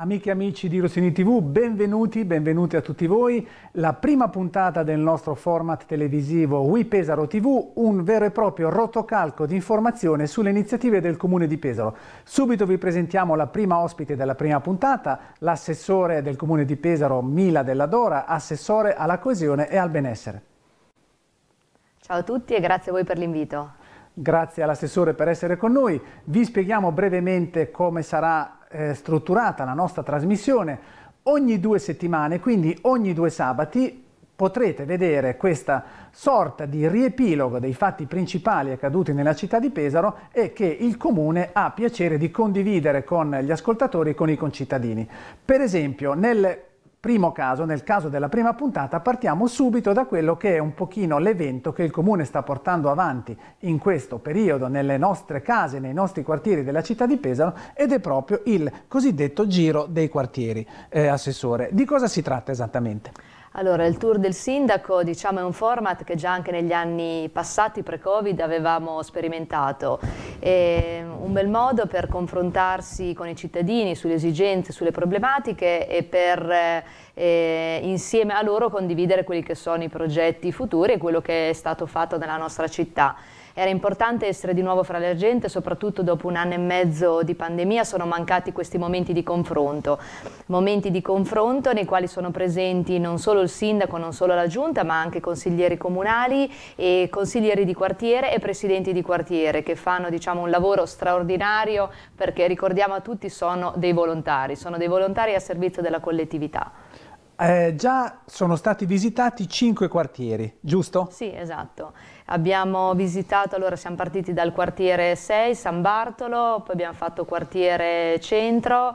Amiche e amici di Rossini TV, benvenuti, benvenuti a tutti voi. La prima puntata del nostro format televisivo We Pesaro TV, un vero e proprio rotocalco di informazione sulle iniziative del Comune di Pesaro. Subito vi presentiamo la prima ospite della prima puntata, l'assessore del Comune di Pesaro Mila Della Dora, assessore alla coesione e al benessere. Ciao a tutti e grazie a voi per l'invito. Grazie all'assessore per essere con noi. Vi spieghiamo brevemente come sarà eh, strutturata la nostra trasmissione ogni due settimane, quindi ogni due sabati potrete vedere questa sorta di riepilogo dei fatti principali accaduti nella città di Pesaro e che il Comune ha piacere di condividere con gli ascoltatori e con i concittadini. Per esempio, nel Primo caso, nel caso della prima puntata partiamo subito da quello che è un pochino l'evento che il comune sta portando avanti in questo periodo nelle nostre case, nei nostri quartieri della città di Pesaro ed è proprio il cosiddetto giro dei quartieri, eh, assessore. Di cosa si tratta esattamente? Allora, il tour del sindaco diciamo, è un format che già anche negli anni passati, pre-Covid, avevamo sperimentato. È mm, un bel modo per confrontarsi con i cittadini sulle esigenze, sulle problematiche e per eh, insieme a loro condividere quelli che sono i progetti futuri e quello che è stato fatto nella nostra città. Era importante essere di nuovo fra la gente, soprattutto dopo un anno e mezzo di pandemia sono mancati questi momenti di confronto, momenti di confronto nei quali sono presenti non solo il sindaco, non solo la giunta, ma anche consiglieri comunali e consiglieri di quartiere e presidenti di quartiere che fanno diciamo, un lavoro straordinario perché ricordiamo a tutti sono dei volontari, sono dei volontari a servizio della collettività. Eh, già sono stati visitati cinque quartieri, giusto? Sì, esatto. Abbiamo visitato, allora siamo partiti dal quartiere 6, San Bartolo, poi abbiamo fatto quartiere centro,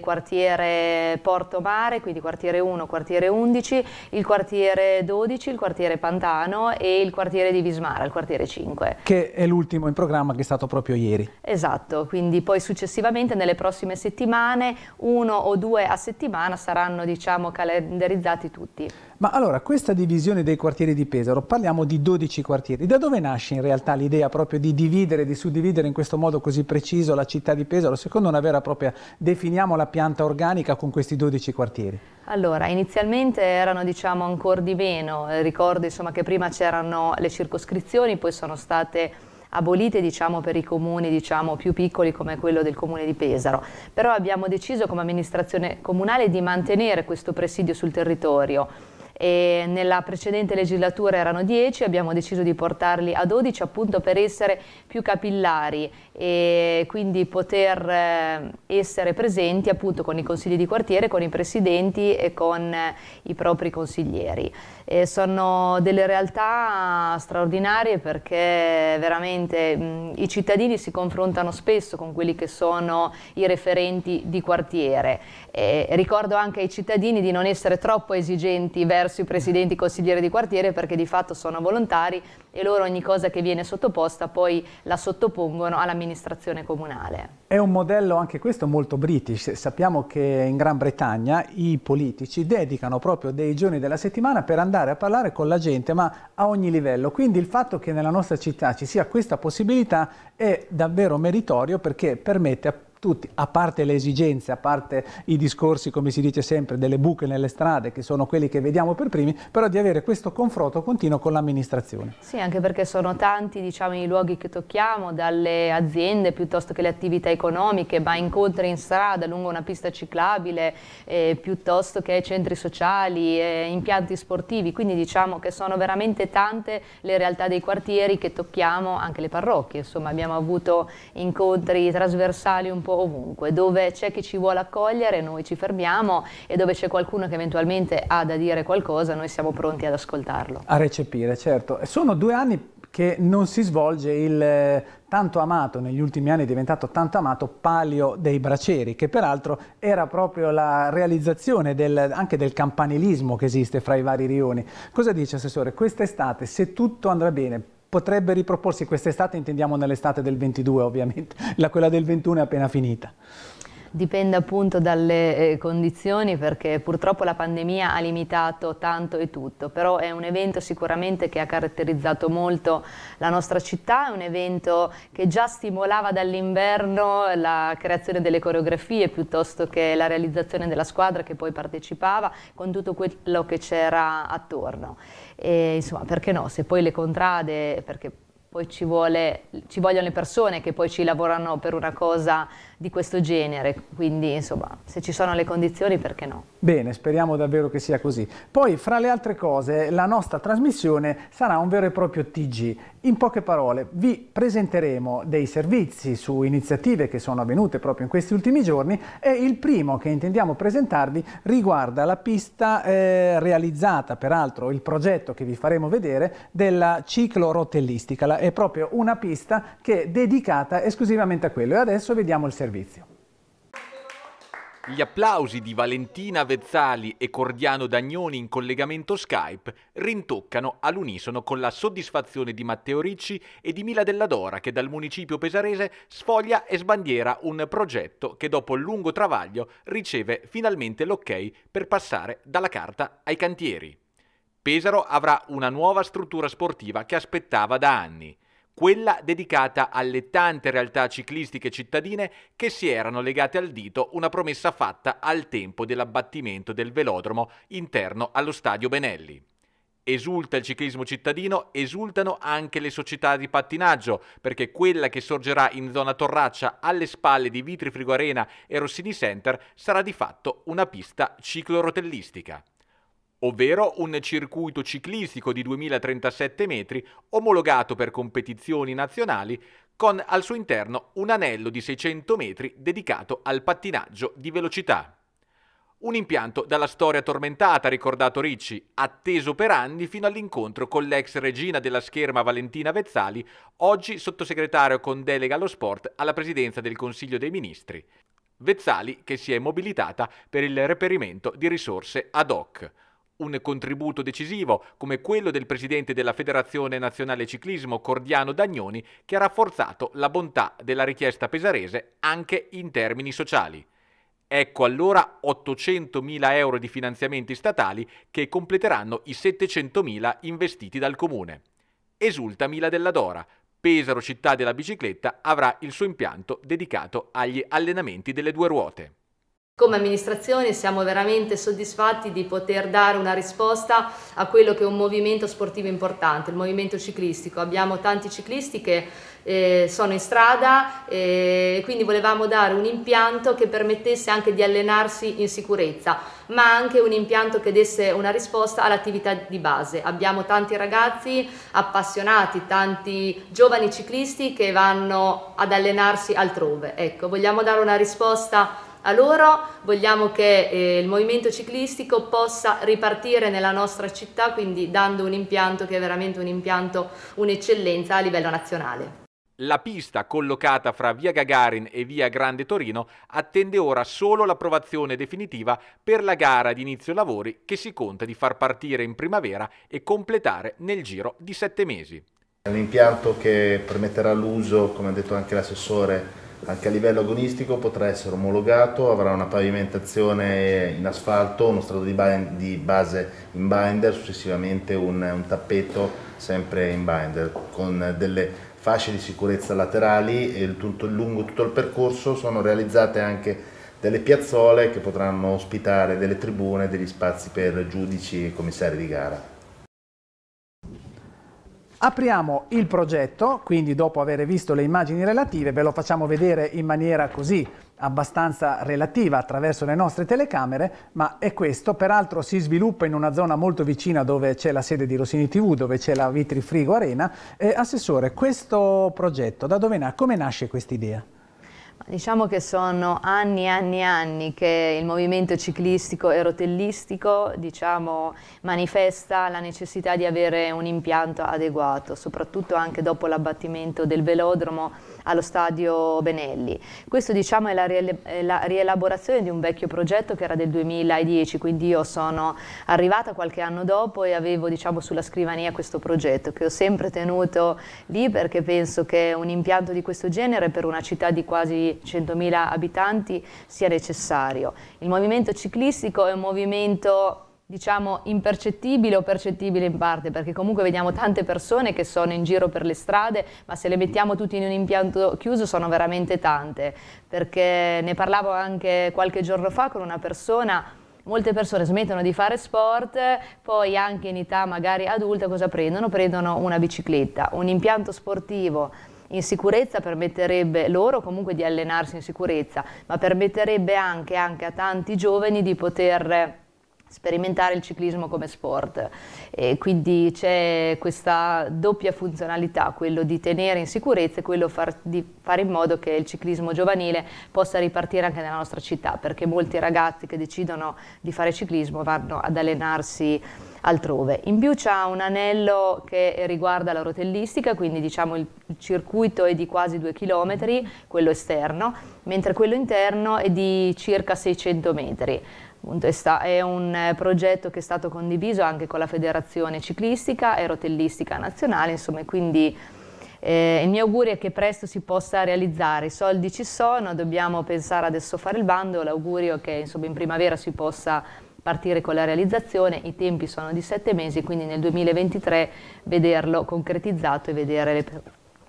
quartiere Porto Mare, quindi quartiere 1, quartiere 11, il quartiere 12, il quartiere Pantano e il quartiere di Vismara, il quartiere 5. Che è l'ultimo in programma che è stato proprio ieri. Esatto, quindi poi successivamente nelle prossime settimane, uno o due a settimana, saranno diciamo calendarizzati tutti. Ma allora, questa divisione dei quartieri di Pesaro, parliamo di 12 quartieri, da dove nasce in realtà l'idea proprio di dividere, di suddividere in questo modo così preciso la città di Pesaro, secondo una vera e propria, definiamo la pianta organica con questi 12 quartieri? Allora, inizialmente erano diciamo ancora di meno, eh, ricordo insomma che prima c'erano le circoscrizioni, poi sono state abolite diciamo, per i comuni diciamo, più piccoli come quello del comune di Pesaro. Però abbiamo deciso come amministrazione comunale di mantenere questo presidio sul territorio e nella precedente legislatura erano 10, abbiamo deciso di portarli a 12 appunto per essere più capillari e quindi poter eh, essere presenti appunto con i consigli di quartiere, con i presidenti e con eh, i propri consiglieri. E sono delle realtà straordinarie perché veramente mh, i cittadini si confrontano spesso con quelli che sono i referenti di quartiere. E ricordo anche ai cittadini di non essere troppo esigenti verso i presidenti consiglieri di quartiere perché di fatto sono volontari e loro ogni cosa che viene sottoposta poi la sottopongono all'amministrazione comunale. È un modello anche questo molto british, sappiamo che in Gran Bretagna i politici dedicano proprio dei giorni della settimana per andare a parlare con la gente ma a ogni livello, quindi il fatto che nella nostra città ci sia questa possibilità è davvero meritorio perché permette appunto tutti, a parte le esigenze, a parte i discorsi, come si dice sempre, delle buche nelle strade, che sono quelli che vediamo per primi, però di avere questo confronto continuo con l'amministrazione. Sì, anche perché sono tanti diciamo, i luoghi che tocchiamo, dalle aziende piuttosto che le attività economiche, ma incontri in strada, lungo una pista ciclabile, eh, piuttosto che centri sociali, eh, impianti sportivi, quindi diciamo che sono veramente tante le realtà dei quartieri che tocchiamo, anche le parrocchie, insomma abbiamo avuto incontri trasversali un po' ovunque, dove c'è chi ci vuole accogliere noi ci fermiamo e dove c'è qualcuno che eventualmente ha da dire qualcosa noi siamo pronti ad ascoltarlo. A recepire, certo. Sono due anni che non si svolge il eh, tanto amato, negli ultimi anni è diventato tanto amato, Palio dei Braceri, che peraltro era proprio la realizzazione del, anche del campanilismo che esiste fra i vari rioni. Cosa dice Assessore? Quest'estate, se tutto andrà bene, potrebbe riproporsi quest'estate, intendiamo nell'estate del 22 ovviamente, la, quella del 21 è appena finita. Dipende appunto dalle eh, condizioni perché purtroppo la pandemia ha limitato tanto e tutto, però è un evento sicuramente che ha caratterizzato molto la nostra città, è un evento che già stimolava dall'inverno la creazione delle coreografie piuttosto che la realizzazione della squadra che poi partecipava con tutto quello che c'era attorno. E, insomma, perché no? Se poi le contrade, perché poi ci, vuole, ci vogliono le persone che poi ci lavorano per una cosa di questo genere, quindi insomma se ci sono le condizioni perché no. Bene, speriamo davvero che sia così. Poi fra le altre cose la nostra trasmissione sarà un vero e proprio TG. In poche parole vi presenteremo dei servizi su iniziative che sono avvenute proprio in questi ultimi giorni e il primo che intendiamo presentarvi riguarda la pista eh, realizzata, peraltro il progetto che vi faremo vedere, della ciclorotellistica. È proprio una pista che è dedicata esclusivamente a quello e adesso vediamo il servizio servizio. Gli applausi di Valentina Vezzali e Cordiano Dagnoni in collegamento Skype rintoccano all'unisono con la soddisfazione di Matteo Ricci e di Mila Della Dora che dal municipio pesarese sfoglia e sbandiera un progetto che dopo lungo travaglio riceve finalmente l'ok per passare dalla carta ai cantieri. Pesaro avrà una nuova struttura sportiva che aspettava da anni quella dedicata alle tante realtà ciclistiche cittadine che si erano legate al dito una promessa fatta al tempo dell'abbattimento del velodromo interno allo stadio Benelli. Esulta il ciclismo cittadino, esultano anche le società di pattinaggio, perché quella che sorgerà in zona Torraccia alle spalle di Vitri Frigo Arena e Rossini Center sarà di fatto una pista ciclorotellistica ovvero un circuito ciclistico di 2037 metri omologato per competizioni nazionali con al suo interno un anello di 600 metri dedicato al pattinaggio di velocità. Un impianto dalla storia tormentata, ricordato Ricci, atteso per anni fino all'incontro con l'ex regina della scherma Valentina Vezzali, oggi sottosegretario con delega allo sport alla presidenza del Consiglio dei Ministri. Vezzali che si è mobilitata per il reperimento di risorse ad hoc un contributo decisivo come quello del presidente della Federazione Nazionale Ciclismo Cordiano Dagnoni che ha rafforzato la bontà della richiesta pesarese anche in termini sociali. Ecco allora 800.000 euro di finanziamenti statali che completeranno i 700.000 investiti dal comune. Esulta Mila della Dora, Pesaro città della bicicletta avrà il suo impianto dedicato agli allenamenti delle due ruote. Come amministrazione siamo veramente soddisfatti di poter dare una risposta a quello che è un movimento sportivo importante, il movimento ciclistico. Abbiamo tanti ciclisti che eh, sono in strada eh, e eh, quindi volevamo dare un impianto che permettesse anche di allenarsi in sicurezza, ma anche un impianto che desse una risposta all'attività di base. Abbiamo tanti ragazzi appassionati, tanti giovani ciclisti che vanno ad allenarsi altrove. Ecco, vogliamo dare una risposta a loro vogliamo che eh, il movimento ciclistico possa ripartire nella nostra città, quindi dando un impianto che è veramente un impianto, un'eccellenza a livello nazionale. La pista, collocata fra via Gagarin e via Grande Torino, attende ora solo l'approvazione definitiva per la gara di inizio lavori che si conta di far partire in primavera e completare nel giro di sette mesi. È un impianto che permetterà l'uso, come ha detto anche l'assessore, anche a livello agonistico potrà essere omologato, avrà una pavimentazione in asfalto, uno strato di, di base in binder, successivamente un, un, tappeto sempre in binder con delle fasce di sicurezza laterali e tutto, lungo tutto il percorso sono realizzate anche delle piazzole che potranno ospitare delle tribune, degli spazi per giudici e commissari di gara. Apriamo il progetto, quindi dopo aver visto le immagini relative ve lo facciamo vedere in maniera così abbastanza relativa attraverso le nostre telecamere, ma è questo, peraltro si sviluppa in una zona molto vicina dove c'è la sede di Rossini TV, dove c'è la Vitrifrigo Arena. Eh, assessore, questo progetto da dove nasce, come nasce quest'idea? Diciamo che sono anni e anni e anni che il movimento ciclistico e rotellistico diciamo, manifesta la necessità di avere un impianto adeguato, soprattutto anche dopo l'abbattimento del velodromo allo stadio Benelli. Questo diciamo, è la, riel la, rielaborazione di un vecchio progetto che era del 2010, quindi io sono arrivata qualche anno dopo e avevo diciamo, sulla scrivania questo progetto che ho sempre tenuto lì perché penso che un impianto di questo genere per una città di quasi 100.000 abitanti sia necessario. Il movimento ciclistico è un movimento diciamo impercettibile o percettibile in parte, perché comunque vediamo tante persone che sono in giro per le strade, ma se le mettiamo tutte in un impianto chiuso sono veramente tante, perché ne parlavo anche qualche giorno fa con una persona molte persone smettono di fare sport, poi anche in età magari adulta cosa prendono? Prendono una bicicletta, un impianto sportivo in sicurezza permetterebbe loro comunque di allenarsi in sicurezza, ma permetterebbe anche, anche a tanti giovani di poter sperimentare il ciclismo come sport. E quindi c'è questa doppia funzionalità, quello di tenere in sicurezza e quello far, di fare in modo che il ciclismo giovanile possa ripartire anche nella nostra città, perché molti ragazzi che decidono di fare ciclismo vanno ad allenarsi altrove. In più c'è un anello che riguarda la rotellistica, quindi diciamo il circuito è di quasi 2 km, quello esterno, mentre quello interno è di circa 600 metri. È un eh, progetto che è stato condiviso anche con la Federazione Ciclistica e Rotellistica Nazionale, insomma, quindi eh, il mio augurio è che presto si possa realizzare. I soldi ci sono, dobbiamo pensare adesso a fare il bando, l'augurio è che insomma, in primavera si possa partire con la realizzazione, i tempi sono di sette mesi, quindi nel 2023 vederlo concretizzato e vedere le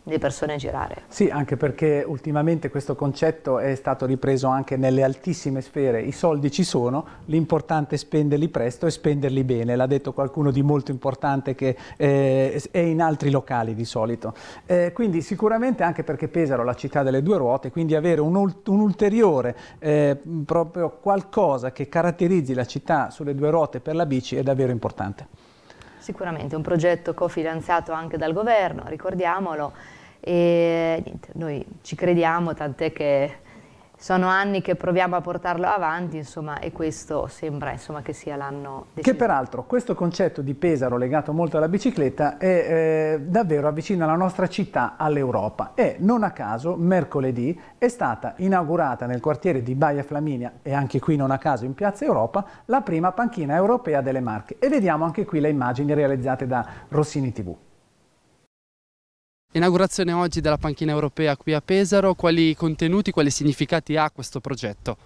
le persone girare. Sì, anche perché ultimamente questo concetto è stato ripreso anche nelle altissime sfere, i soldi ci sono, l'importante è spenderli presto e spenderli bene, l'ha detto qualcuno di molto importante che eh, è in altri locali di solito. Eh, quindi sicuramente anche perché Pesaro è la città delle due ruote, quindi avere un, un ulteriore eh, proprio qualcosa che caratterizzi la città sulle due ruote per la bici è davvero importante sicuramente un progetto cofinanziato anche dal governo, ricordiamolo, e niente, noi ci crediamo, tant'è che sono anni che proviamo a portarlo avanti, insomma, e questo sembra insomma, che sia l'anno decisivo. Che peraltro questo concetto di Pesaro legato molto alla bicicletta è, eh, davvero avvicina la nostra città all'Europa e non a caso mercoledì è stata inaugurata nel quartiere di Baia Flaminia e anche qui non a caso in Piazza Europa la prima panchina europea delle Marche e vediamo anche qui le immagini realizzate da Rossini TV. L'inaugurazione oggi della panchina europea qui a Pesaro, quali contenuti, quali significati ha questo progetto?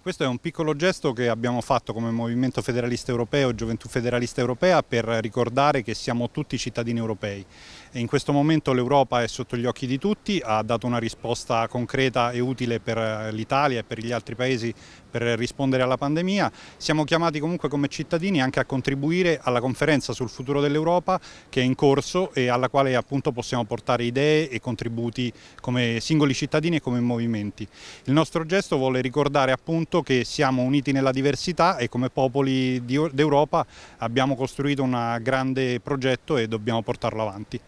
Questo è un piccolo gesto che abbiamo fatto come Movimento Federalista Europeo Gioventù Federalista Europea per ricordare che siamo tutti cittadini europei. In questo momento l'Europa è sotto gli occhi di tutti, ha dato una risposta concreta e utile per eh, l'Italia e per gli altri paesi per rispondere alla pandemia. Siamo chiamati comunque come cittadini anche a contribuire alla conferenza sul futuro dell'Europa che è in corso e alla quale appunto possiamo portare idee e contributi come singoli cittadini e come movimenti. Il nostro gesto vuole ricordare appunto che siamo uniti nella diversità e come popoli d'Europa abbiamo costruito un grande progetto e dobbiamo portarlo avanti.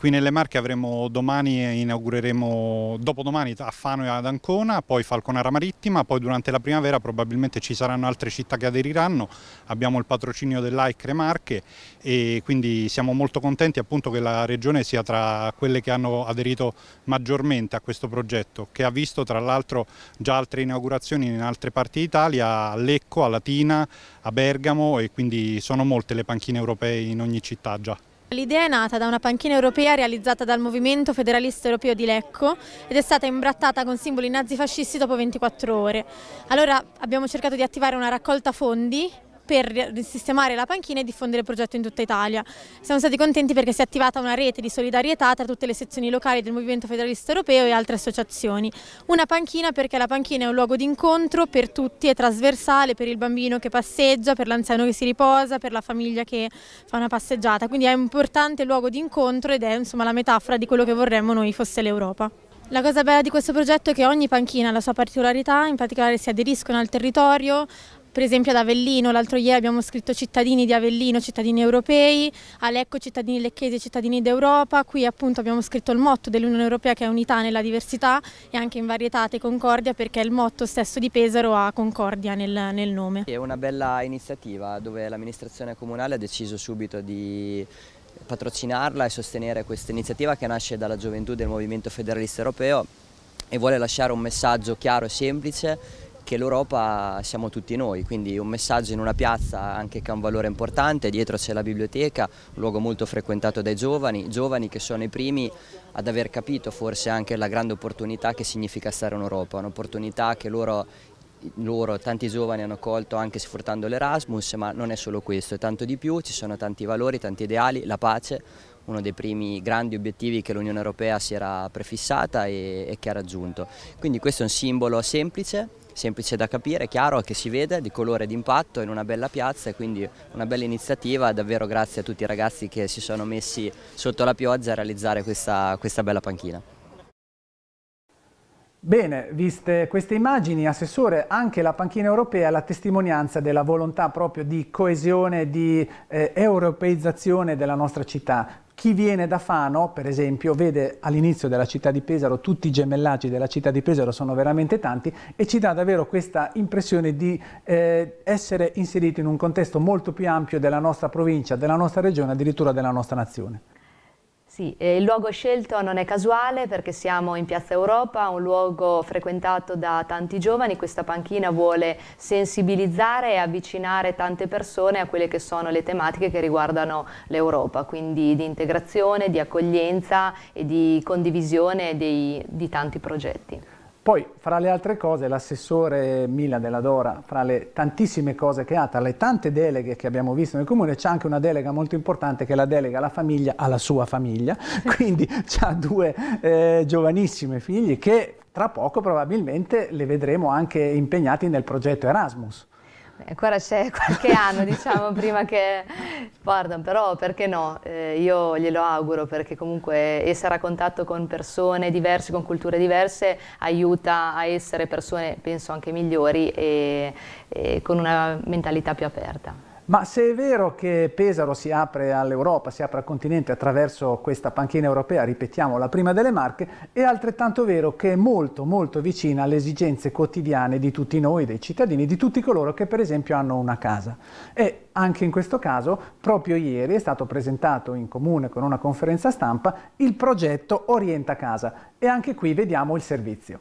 Qui nelle Marche avremo domani e inaugureremo dopodomani a Fano e ad Ancona, poi Falconara Marittima, poi durante la primavera probabilmente ci saranno altre città che aderiranno, abbiamo il patrocinio dell'AICRE Marche e quindi siamo molto contenti appunto che la regione sia tra quelle che hanno aderito maggiormente a questo progetto che ha visto tra l'altro già altre inaugurazioni in altre parti d'Italia, a Lecco, a Latina, a Bergamo e quindi sono molte le panchine europee in ogni città già. L'idea è nata da una panchina europea realizzata dal Movimento Federalista Europeo di Lecco ed è stata imbrattata con simboli nazifascisti dopo 24 ore. Allora abbiamo cercato di attivare una raccolta fondi per sistemare la panchina e diffondere il progetto in tutta Italia. Siamo stati contenti perché si è attivata una rete di solidarietà tra tutte le sezioni locali del Movimento Federalista Europeo e altre associazioni. Una panchina perché la panchina è un luogo di incontro per tutti, è trasversale per il bambino che passeggia, per l'anziano che si riposa, per la famiglia che fa una passeggiata, quindi è un importante luogo di incontro ed è insomma, la metafora di quello che vorremmo noi fosse l'Europa. La cosa bella di questo progetto è che ogni panchina ha la sua particolarità, in particolare si aderiscono al territorio, per esempio ad Avellino, l'altro ieri abbiamo scritto cittadini di Avellino, cittadini europei, a Lecco cittadini lecchesi, cittadini d'Europa, qui appunto abbiamo scritto il motto dell'Unione Europea che è unità nella diversità e anche in varietà e concordia perché il motto stesso di Pesaro ha concordia nel, nel nome. È una bella iniziativa dove l'amministrazione comunale ha deciso subito di patrocinarla e sostenere questa iniziativa che nasce dalla gioventù del Movimento Federalista Europeo e vuole lasciare un messaggio chiaro e semplice che l'Europa siamo tutti noi, quindi un messaggio in una piazza anche che ha un valore importante, dietro c'è la biblioteca, un luogo molto frequentato dai giovani, giovani che sono i primi ad aver capito forse anche la grande opportunità che significa stare in Europa, un'opportunità che loro loro, tanti giovani hanno colto anche sfruttando l'Erasmus, ma non è solo questo, è tanto di più, ci sono tanti valori, tanti ideali, la pace, uno dei primi grandi obiettivi che l'Unione Europea si era prefissata e, e che ha raggiunto. Quindi questo è un simbolo semplice, semplice da capire, chiaro, che si vede, di colore d'impatto in una bella piazza e quindi una bella iniziativa, davvero grazie a tutti i ragazzi che si sono messi sotto la pioggia a realizzare questa, questa bella panchina. Bene, viste queste immagini, Assessore, anche la panchina europea è la testimonianza della volontà proprio di coesione, di eh, europeizzazione della nostra città. Chi viene da Fano, per esempio, vede all'inizio della città di Pesaro tutti i gemellaggi della città di Pesaro sono veramente tanti e ci dà davvero questa impressione di eh, essere inseriti in un contesto molto più ampio della nostra provincia, della nostra regione, addirittura della nostra nazione. Sì, il luogo scelto non è casuale perché siamo in Piazza Europa, un luogo frequentato da tanti giovani. Questa panchina vuole sensibilizzare e avvicinare tante persone a quelle che sono le tematiche che riguardano l'Europa, quindi di integrazione, di accoglienza e di condivisione dei, di tanti progetti. Poi, fra le altre cose, l'assessore Mila della Dora, fra le tantissime cose che ha, tra le tante deleghe che abbiamo visto nel comune, c'è anche una delega molto importante che è la delega alla famiglia, alla sua famiglia, quindi ha due eh, giovanissime figli che tra poco probabilmente le vedremo anche impegnati nel progetto Erasmus ancora c'è qualche anno diciamo prima che guardano, però perché no? Eh, io glielo auguro perché comunque essere a contatto con persone diverse, con culture diverse aiuta a essere persone penso anche migliori e, e con una mentalità più aperta. Ma se è vero che Pesaro si apre all'Europa, si apre al continente attraverso questa panchina europea, ripetiamo la prima delle Marche, è altrettanto vero che è molto molto vicina alle esigenze quotidiane di tutti noi, dei cittadini, di tutti coloro che per esempio hanno una casa. E anche in questo caso, proprio ieri è stato presentato in comune con una conferenza stampa il progetto Orienta Casa e anche qui vediamo il servizio.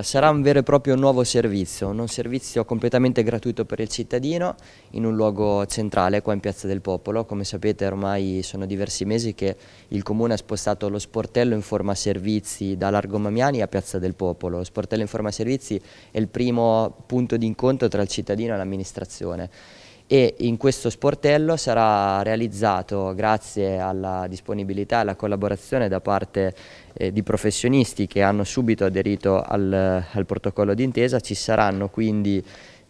Sarà un vero e proprio nuovo servizio, un servizio completamente gratuito per il cittadino in un luogo centrale qua in Piazza del Popolo. Come sapete ormai sono diversi mesi che il Comune ha spostato lo sportello in forma servizi da Largo Mamiani a Piazza del Popolo. Lo sportello in forma servizi è il primo punto di incontro tra il cittadino e l'amministrazione e in questo sportello sarà realizzato grazie alla disponibilità e alla collaborazione da parte eh, di professionisti che hanno subito aderito al, al protocollo d'intesa, ci saranno quindi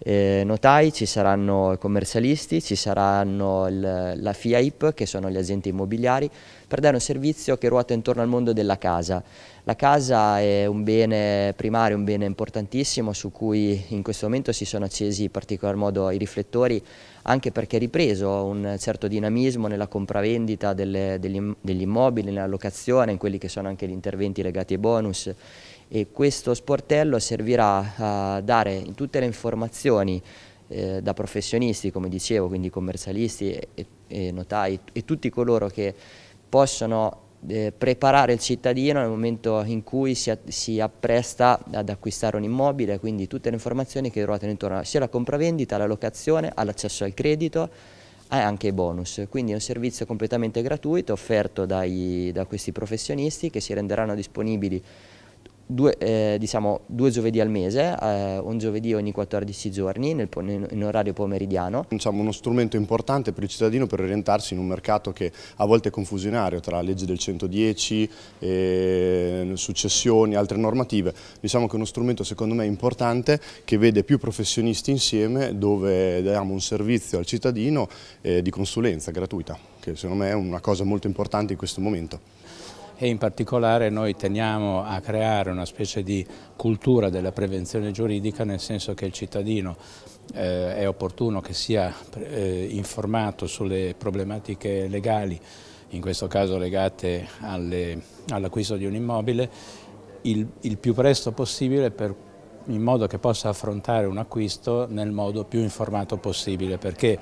eh, notai, ci saranno i commercialisti, ci saranno il, la FIAIP che sono gli agenti immobiliari per dare un servizio che ruota intorno al mondo della casa. La casa è un bene primario, un bene importantissimo su cui in questo momento si sono accesi in particolar modo i riflettori anche perché è ripreso un certo dinamismo nella compravendita delle, degli, degli immobili, nella locazione, in quelli che sono anche gli interventi legati ai bonus e questo sportello servirà a dare tutte le informazioni eh, da professionisti, come dicevo, quindi commercialisti e, e notai e tutti coloro che possono eh, preparare il cittadino nel momento in cui si, si, appresta ad acquistare un immobile, quindi tutte le informazioni che ruotano intorno sia alla compravendita, alla locazione, all'accesso al credito e anche ai bonus. Quindi è un servizio completamente gratuito offerto dai, da questi professionisti che si renderanno disponibili due, eh, diciamo, due giovedì al mese, eh, un giovedì ogni 14 giorni nel, in orario pomeridiano. Diciamo uno strumento importante per il cittadino per orientarsi in un mercato che a volte è confusionario tra leggi del 110, eh, successioni, altre normative. Diciamo che è uno strumento secondo me importante che vede più professionisti insieme dove diamo un servizio al cittadino eh, di consulenza gratuita, che secondo me è una cosa molto importante in questo momento e in particolare noi teniamo a creare una specie di cultura della prevenzione giuridica nel senso che il cittadino eh, è opportuno che sia eh, informato sulle problematiche legali, in questo caso legate all'acquisto all di un immobile, il, il più presto possibile per in modo che possa affrontare un acquisto nel modo più informato possibile, perché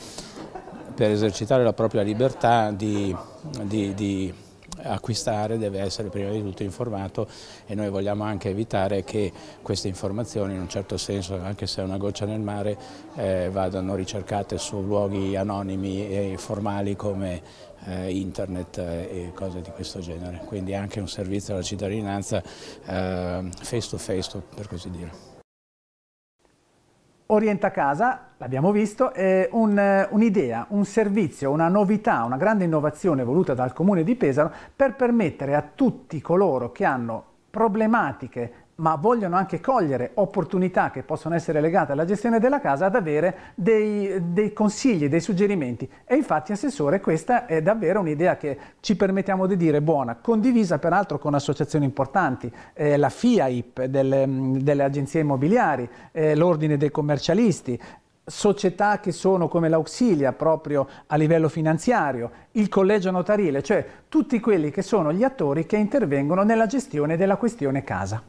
per esercitare la propria libertà di, di, di acquistare deve essere prima di tutto informato e noi vogliamo anche evitare che queste informazioni in un certo senso, anche se è una goccia nel mare, eh, vadano ricercate su luoghi anonimi e formali come eh, internet eh, e cose di questo genere. Quindi anche un servizio alla cittadinanza eh, face to face, per così dire. Orienta Casa, l'abbiamo visto, è eh, un'idea, un, un servizio, una novità, una grande innovazione voluta dal Comune di Pesaro per permettere a tutti coloro che hanno problematiche ma vogliono anche cogliere opportunità che possono essere legate alla gestione della casa ad avere dei, dei consigli, dei suggerimenti. E infatti, Assessore, questa è davvero un'idea che ci permettiamo di dire buona, condivisa peraltro con associazioni importanti, eh, la FIAIP delle, mm, delle agenzie immobiliari, eh, l'Ordine dei commercialisti, società che sono come l'auxilia proprio a livello finanziario, il collegio notarile, cioè tutti quelli che sono gli attori che intervengono nella gestione della questione casa.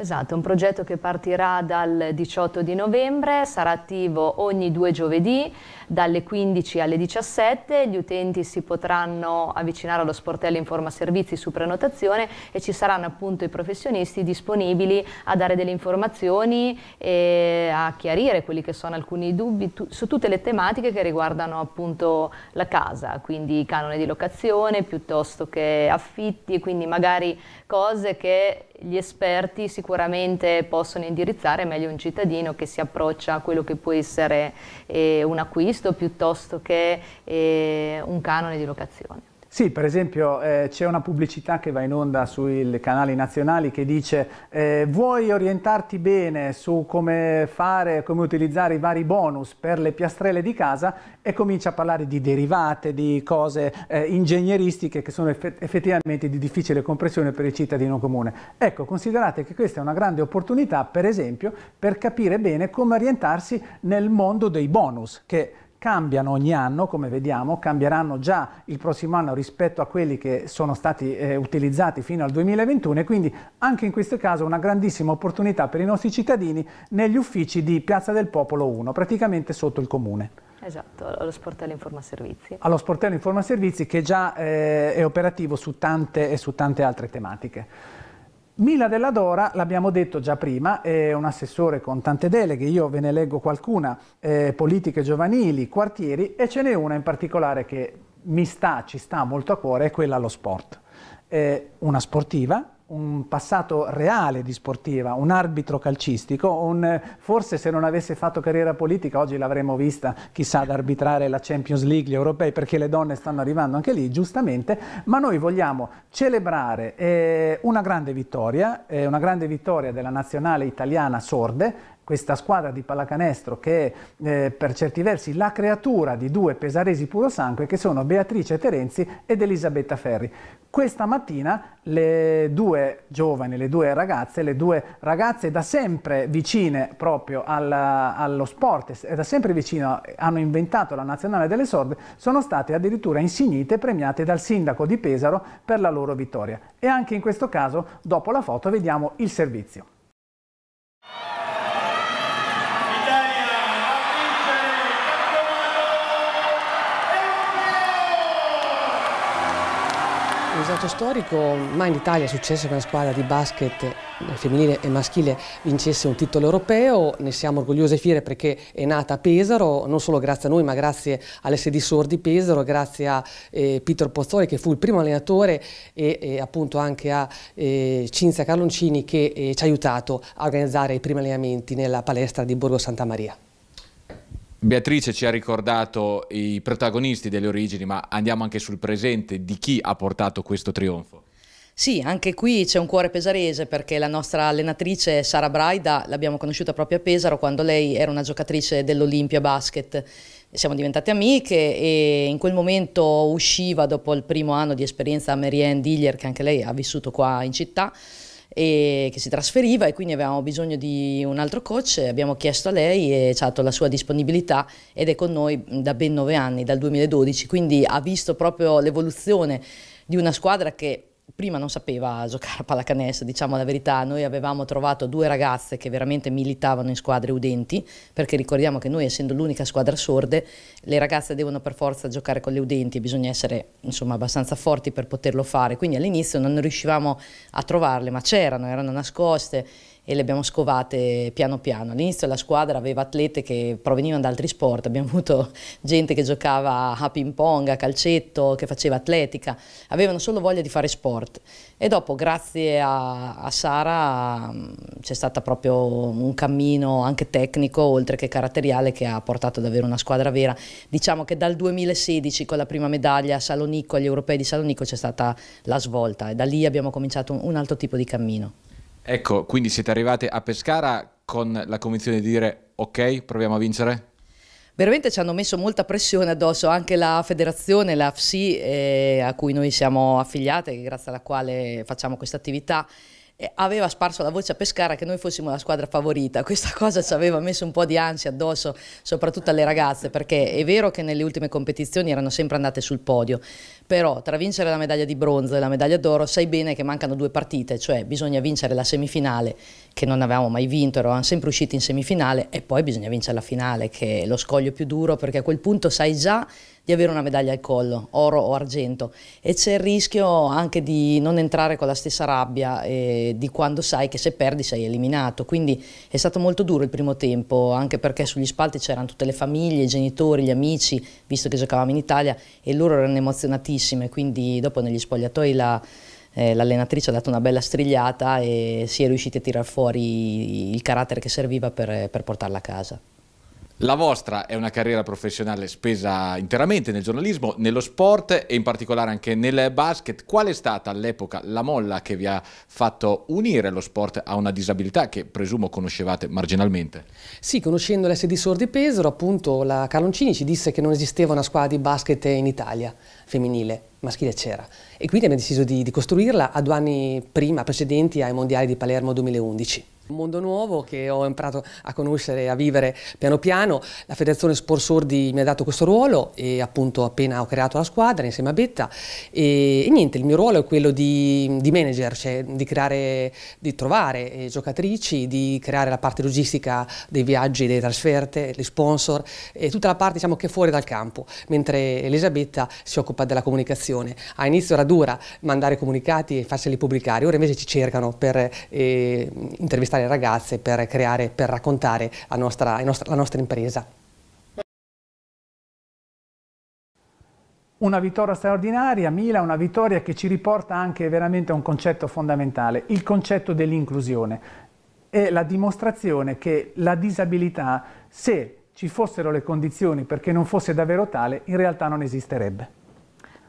Esatto, un progetto che partirà dal 18 di novembre, sarà attivo ogni due giovedì dalle 15 alle 17, gli utenti si potranno avvicinare allo sportello Informa servizi su prenotazione e ci saranno appunto i professionisti disponibili a dare delle informazioni e a chiarire quelli che sono alcuni dubbi tu su tutte le tematiche che riguardano appunto la casa, quindi canone di locazione piuttosto che affitti, quindi magari cose che gli esperti sicuramente sicuramente possono indirizzare meglio un cittadino che si approccia a quello che può essere eh, un acquisto piuttosto che eh, un canone di locazione. Sì, per esempio eh, c'è una pubblicità che va in onda sui canali nazionali che dice eh, vuoi orientarti bene su come fare, come utilizzare i vari bonus per le piastrelle di casa e comincia a parlare di derivate, di cose eh, ingegneristiche che sono eff effettivamente di difficile comprensione per il cittadino comune. Ecco, considerate che questa è una grande opportunità per esempio per capire bene come orientarsi nel mondo dei bonus che cambiano ogni anno, come vediamo, cambieranno già il prossimo anno rispetto a quelli che sono stati eh, utilizzati fino al 2021 e quindi anche in questo caso una grandissima opportunità per i nostri cittadini negli uffici di Piazza del Popolo 1, praticamente sotto il comune. Esatto, allo sportello Informa Servizi. Allo sportello Informa Servizi che già eh, è operativo su tante e su tante altre tematiche. Mila della Dora, l'abbiamo detto già prima, è un assessore con tante deleghe, io ve ne leggo qualcuna, eh, politiche giovanili, quartieri e ce n'è una in particolare che mi sta, ci sta molto a cuore, è quella allo sport. È una sportiva un passato reale di sportiva, un arbitro calcistico, un, forse se non avesse fatto carriera politica oggi l'avremmo vista chissà ad arbitrare la Champions League, gli europei, perché le donne stanno arrivando anche lì, giustamente, ma noi vogliamo celebrare eh, una grande vittoria, eh, una grande vittoria della nazionale italiana sorde, questa squadra di pallacanestro che è eh, per certi versi la creatura di due pesaresi puro sangue che sono Beatrice Terenzi ed Elisabetta Ferri. Questa mattina le due giovani, le due ragazze, le due ragazze da sempre vicine proprio alla, allo sport, da sempre vicino, hanno inventato la Nazionale delle Sorde, sono state addirittura insignite e premiate dal sindaco di Pesaro per la loro vittoria. E anche in questo caso, dopo la foto, vediamo il servizio. dato esatto, storico, mai in Italia è successo che una squadra di basket eh, femminile e maschile vincesse un titolo europeo, ne siamo orgogliosi e fiere perché è nata a Pesaro, non solo grazie a noi ma grazie all'SD Sordi Pesaro, grazie a eh, Pietro Pozzoli che fu il primo allenatore e, e appunto anche a eh, Cinzia Carloncini che eh, ci ha aiutato a organizzare i primi allenamenti nella palestra di Borgo Santa Maria. Beatrice ci ha ricordato i protagonisti delle origini, ma andiamo anche sul presente di chi ha portato questo trionfo. Sì, anche qui c'è un cuore pesarese perché la nostra allenatrice Sara Braida l'abbiamo conosciuta proprio a Pesaro quando lei era una giocatrice dell'Olimpia Basket. Siamo diventate amiche e in quel momento usciva dopo il primo anno di esperienza a Marianne Diller, che anche lei ha vissuto qua in città, e che si trasferiva e quindi avevamo bisogno di un altro coach, abbiamo chiesto a lei e ci ha dato la sua disponibilità ed è con noi da ben nove anni, dal 2012, quindi ha visto proprio l'evoluzione di una squadra che prima non sapeva giocare a pallacanestro, diciamo la verità, noi avevamo trovato due ragazze che veramente militavano in squadre udenti, perché ricordiamo che noi essendo l'unica squadra sorde, le ragazze devono per forza giocare con le udenti e bisogna essere insomma abbastanza forti per poterlo fare, quindi all'inizio non riuscivamo a trovarle, ma c'erano, erano nascoste e le abbiamo scovate piano piano. All'inizio la squadra aveva atlete che provenivano da altri sport, abbiamo avuto gente che giocava a ping pong, a calcetto, che faceva atletica, avevano solo voglia di fare sport e dopo grazie a, a Sara mm, c'è stato proprio un cammino anche tecnico oltre che caratteriale che ha portato ad avere una squadra vera. Diciamo che dal 2016 con la prima medaglia a Salonico, agli europei di Salonico c'è stata la svolta e da lì abbiamo cominciato un altro tipo di cammino. Ecco, quindi siete arrivate a Pescara con la convinzione di dire ok, proviamo a vincere? veramente ci hanno messo molta pressione addosso anche la federazione, la FSI eh, a cui noi siamo affiliate, grazie alla quale facciamo questa attività aveva sparso la voce a Pescara che noi fossimo la squadra favorita. Questa cosa ci aveva messo un po' di ansia addosso, soprattutto alle ragazze, perché è vero che nelle ultime competizioni erano sempre andate sul podio, però tra vincere la medaglia di bronzo e la medaglia d'oro sai bene che mancano due partite, cioè bisogna vincere la semifinale, che non avevamo mai vinto, eravamo sempre usciti in semifinale, e poi bisogna vincere la finale, che è lo scoglio più duro, perché a quel punto sai già di avere una medaglia al collo, oro o argento e c'è il rischio anche di non entrare con la stessa rabbia eh, di quando sai che se perdi sei eliminato, quindi è stato molto duro il primo tempo anche perché sugli spalti c'erano tutte le famiglie, i genitori, gli amici, visto che giocavamo in Italia e loro erano emozionatissime, quindi dopo negli spogliatoi la... Eh, l'allenatrice ha dato una bella strigliata e si è riusciti a tirar fuori il carattere che serviva per, per portarla a casa. La vostra è una carriera professionale spesa interamente nel giornalismo, nello sport e in particolare anche nel basket. Qual è stata all'epoca la molla che vi ha fatto unire lo sport a una disabilità che presumo conoscevate marginalmente? Sì, conoscendo l'SD Sordi Pesaro, appunto la Carloncini ci disse che non esisteva una squadra di basket in Italia femminile, maschile c'era. E quindi abbiamo deciso di, di costruirla a due anni prima, precedenti ai mondiali di Palermo 2011. Un mondo nuovo che ho imparato a conoscere e a vivere piano piano. La Federazione Sport Sordi mi ha dato questo ruolo e appunto appena ho creato la squadra insieme a Betta e, e niente, il mio ruolo è quello di, di manager, cioè di, creare, di trovare eh, giocatrici, di creare la parte logistica dei viaggi, delle trasferte, gli sponsor e tutta la parte diciamo, che è fuori dal campo, mentre Elisabetta si occupa della comunicazione. A inizio era dura mandare comunicati e farseli pubblicare, ora invece ci cercano per eh, intervistare le ragazze per creare, per raccontare la nostra, la nostra, la nostra impresa. Una vittoria straordinaria, Mila, una vittoria che ci riporta anche veramente a un concetto fondamentale, il concetto dell'inclusione. È la dimostrazione che la disabilità, se ci fossero le condizioni perché non fosse davvero tale, in realtà non esisterebbe.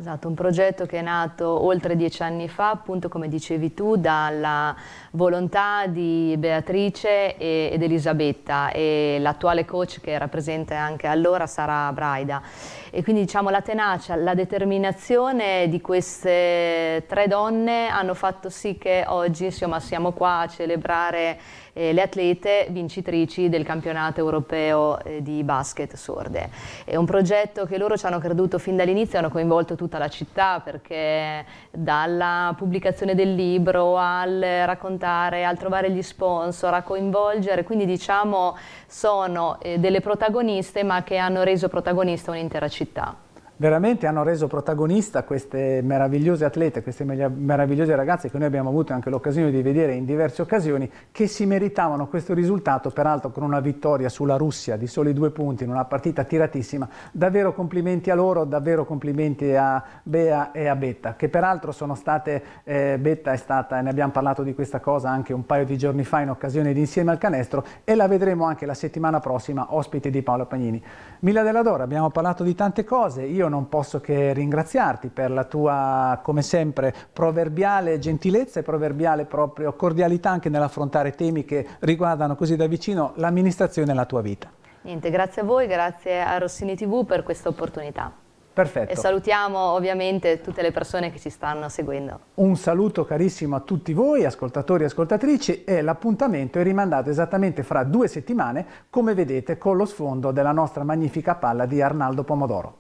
Esatto, un progetto che è nato oltre dieci anni fa, appunto come dicevi tu, dalla volontà di Beatrice e, ed Elisabetta e l'attuale coach che era presente anche allora, Sara Braida. E quindi diciamo la tenacia, la determinazione di queste tre donne hanno fatto sì che oggi insomma, siamo qua a celebrare eh, le atlete vincitrici del campionato europeo eh, di basket sorde. È un progetto che loro ci hanno creduto fin dall'inizio, hanno coinvolto tutta la città perché dalla pubblicazione del libro al raccontare, al trovare gli sponsor, a coinvolgere, quindi diciamo sono eh, delle protagoniste ma che hanno reso protagonista un'intera città veramente hanno reso protagonista queste meravigliose atlete, queste meravigliose ragazze che noi abbiamo avuto anche l'occasione di vedere in diverse occasioni, che si meritavano questo risultato, peraltro con una vittoria sulla Russia di soli due punti in una partita tiratissima. Davvero complimenti a loro, davvero complimenti a Bea e a Betta, che peraltro sono state, eh, Betta è stata, e ne abbiamo parlato di questa cosa anche un paio di giorni fa in occasione di Insieme al Canestro, e la vedremo anche la settimana prossima, ospite di Paolo Pagnini. Mila Della Dora, abbiamo parlato di tante cose, io non posso che ringraziarti per la tua, come sempre, proverbiale gentilezza e proverbiale proprio cordialità anche nell'affrontare temi che riguardano così da vicino l'amministrazione e la tua vita. Niente, grazie a voi, grazie a Rossini TV per questa opportunità. Perfetto. E salutiamo ovviamente tutte le persone che ci stanno seguendo. Un saluto carissimo a tutti voi, ascoltatori e ascoltatrici, e l'appuntamento è rimandato esattamente fra due settimane, come vedete, con lo sfondo della nostra magnifica palla di Arnaldo Pomodoro.